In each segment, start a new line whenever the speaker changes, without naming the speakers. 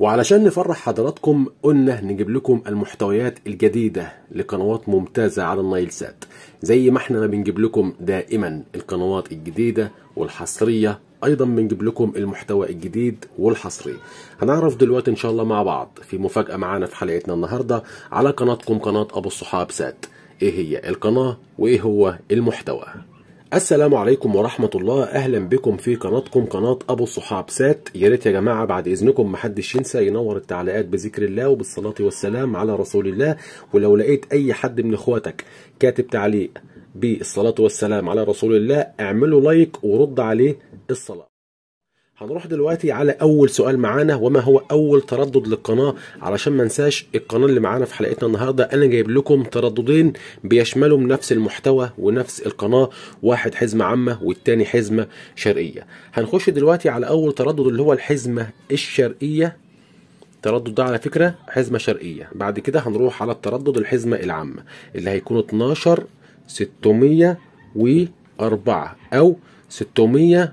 وعلشان نفرح حضراتكم قلنا نجيب لكم المحتويات الجديدة لقنوات ممتازة على النايل سات زي ما احنا ما بنجيب لكم دائما القنوات الجديدة والحصرية ايضا بنجيب لكم المحتوى الجديد والحصري هنعرف دلوقتي ان شاء الله مع بعض في مفاجأة معانا في حلقتنا النهاردة على قناتكم قناة ابو الصحاب سات ايه هي القناة وايه هو المحتوى السلام عليكم ورحمة الله أهلا بكم في قناتكم قناة أبو الصحاب سات يا ريت يا جماعة بعد إذنكم محدش ينسى ينور التعليقات بذكر الله وبالصلاة والسلام على رسول الله ولو لقيت أي حد من إخواتك كاتب تعليق بالصلاة والسلام على رسول الله اعمله لايك ورد عليه الصلاة هنروح دلوقتي على اول سؤال معانا وما هو اول تردد للقناه علشان ما انساش القناه اللي معانا في حلقتنا النهارده انا جايب لكم ترددين بيشملوا نفس المحتوى ونفس القناه واحد حزمه عامه والتاني حزمه شرقيه هنخش دلوقتي على اول تردد اللي هو الحزمه الشرقيه التردد ده على فكره حزمه شرقيه بعد كده هنروح على التردد الحزمه العامه اللي هيكون 12 604 او 605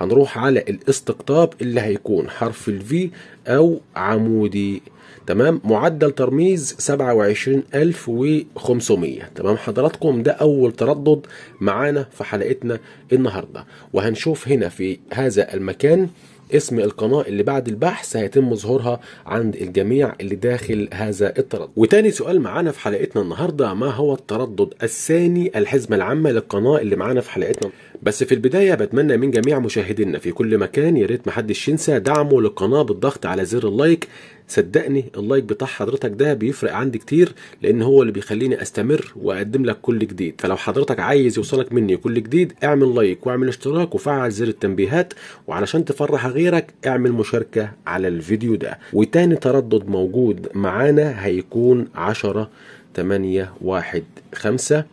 هنروح على الاستقطاب اللي هيكون حرف الفي او عمودي تمام معدل ترميز 27500 تمام حضراتكم ده اول تردد معانا في حلقتنا النهارده وهنشوف هنا في هذا المكان اسم القناة اللي بعد البحث هيتم ظهورها عند الجميع اللي داخل هذا التردد وتاني سؤال معانا في حلقتنا النهاردة ما هو التردد الثاني الحزمة العامة للقناة اللي معانا في حلقتنا بس في البداية بتمنى من جميع مشاهدينا في كل مكان يا ريت محدش ينسى دعمه للقناة بالضغط على زر اللايك صدقني اللايك بتاع حضرتك ده بيفرق عندي كتير لان هو اللي بيخليني استمر واقدم لك كل جديد فلو حضرتك عايز يوصلك مني كل جديد اعمل لايك واعمل اشتراك وفعل زر التنبيهات وعلشان تفرح غيرك اعمل مشاركه على الفيديو ده وتاني تردد موجود معانا هيكون 10 8 1 5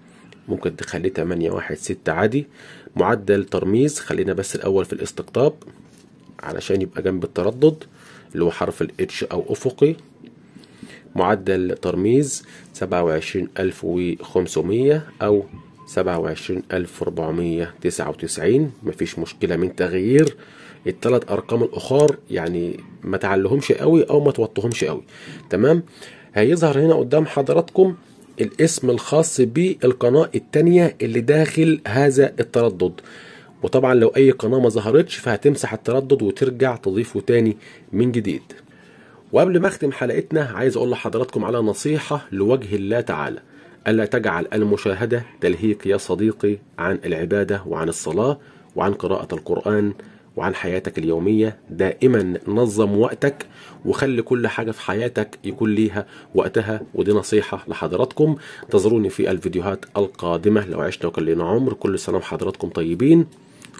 ممكن تخليه 8 1 6 عادي معدل ترميز خلينا بس الاول في الاستقطاب علشان يبقى جنب التردد اللي هو حرف الاتش او افقي معدل ترميز سبعة وعشرين ألف وخمسمية أو سبعة وعشرين ألف تسعة وتسعين مفيش مشكلة من تغيير التلات أرقام الأخر يعني ما تعلهمش قوي أو ما توطهمش قوي تمام هيظهر هنا قدام حضراتكم الاسم الخاص بالقناة التانية اللي داخل هذا التردد وطبعا لو اي قناه ما ظهرتش فهتمسح التردد وترجع تضيفه تاني من جديد وقبل ما اختم حلقتنا عايز اقول لحضراتكم على نصيحه لوجه الله تعالى الا تجعل المشاهده تلهيك يا صديقي عن العباده وعن الصلاه وعن قراءه القران وعن حياتك اليومية دائما نظم وقتك وخلي كل حاجة في حياتك يكون ليها وقتها ودي نصيحة لحضراتكم انتظروني في الفيديوهات القادمة لو عشنا وكان عمر كل سنة وحضراتكم طيبين